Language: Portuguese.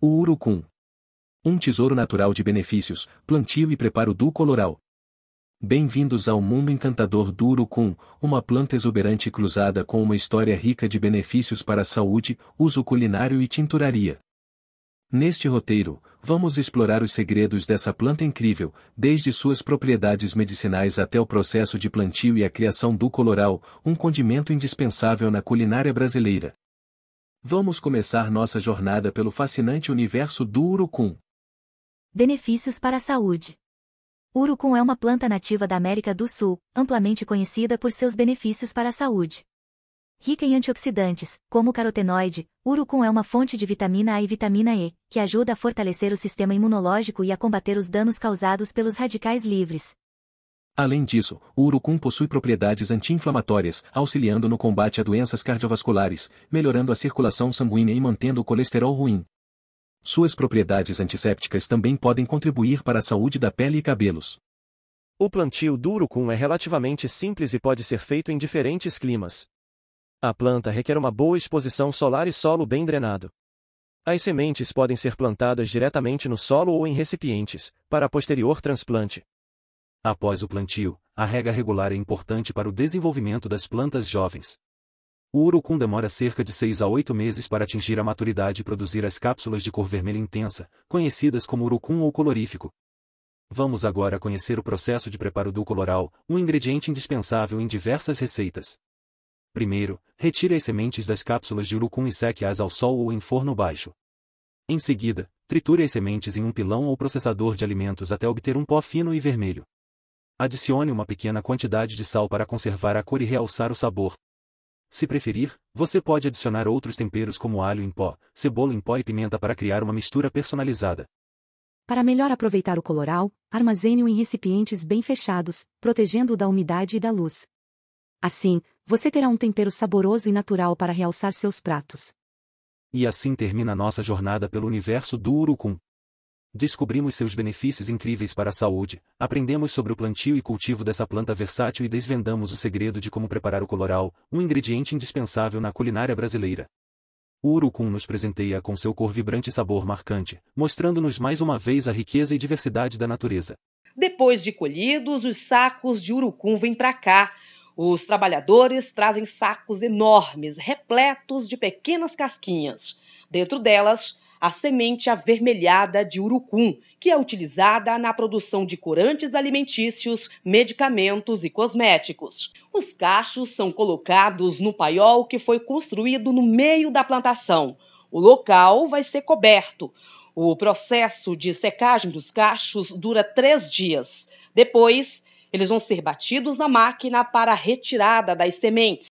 O urucum. Um tesouro natural de benefícios, plantio e preparo do coloral. Bem-vindos ao mundo encantador do urucum, uma planta exuberante cruzada com uma história rica de benefícios para a saúde, uso culinário e tinturaria. Neste roteiro, vamos explorar os segredos dessa planta incrível, desde suas propriedades medicinais até o processo de plantio e a criação do coloral, um condimento indispensável na culinária brasileira. Vamos começar nossa jornada pelo fascinante universo do urucum. Benefícios para a saúde. urucum é uma planta nativa da América do Sul, amplamente conhecida por seus benefícios para a saúde. Rica em antioxidantes, como o carotenoide, urucum é uma fonte de vitamina A e vitamina E, que ajuda a fortalecer o sistema imunológico e a combater os danos causados pelos radicais livres, Além disso, o urucum possui propriedades anti-inflamatórias, auxiliando no combate a doenças cardiovasculares, melhorando a circulação sanguínea e mantendo o colesterol ruim. Suas propriedades antissépticas também podem contribuir para a saúde da pele e cabelos. O plantio do urucum é relativamente simples e pode ser feito em diferentes climas. A planta requer uma boa exposição solar e solo bem drenado. As sementes podem ser plantadas diretamente no solo ou em recipientes, para posterior transplante. Após o plantio, a rega regular é importante para o desenvolvimento das plantas jovens. O urucum demora cerca de 6 a 8 meses para atingir a maturidade e produzir as cápsulas de cor vermelha intensa, conhecidas como urucum ou colorífico. Vamos agora conhecer o processo de preparo do coloral, um ingrediente indispensável em diversas receitas. Primeiro, retire as sementes das cápsulas de urucum e seque-as ao sol ou em forno baixo. Em seguida, triture as sementes em um pilão ou processador de alimentos até obter um pó fino e vermelho. Adicione uma pequena quantidade de sal para conservar a cor e realçar o sabor. Se preferir, você pode adicionar outros temperos como alho em pó, cebola em pó e pimenta para criar uma mistura personalizada. Para melhor aproveitar o coloral, armazene-o em recipientes bem fechados, protegendo-o da umidade e da luz. Assim, você terá um tempero saboroso e natural para realçar seus pratos. E assim termina nossa jornada pelo universo do Urucum. Descobrimos seus benefícios incríveis para a saúde, aprendemos sobre o plantio e cultivo dessa planta versátil e desvendamos o segredo de como preparar o coloral, um ingrediente indispensável na culinária brasileira. O urucum nos presenteia com seu cor vibrante e sabor marcante, mostrando-nos mais uma vez a riqueza e diversidade da natureza. Depois de colhidos, os sacos de urucum vêm para cá. Os trabalhadores trazem sacos enormes, repletos de pequenas casquinhas. Dentro delas, a semente avermelhada de urucum, que é utilizada na produção de corantes alimentícios, medicamentos e cosméticos. Os cachos são colocados no paiol que foi construído no meio da plantação. O local vai ser coberto. O processo de secagem dos cachos dura três dias. Depois, eles vão ser batidos na máquina para a retirada das sementes.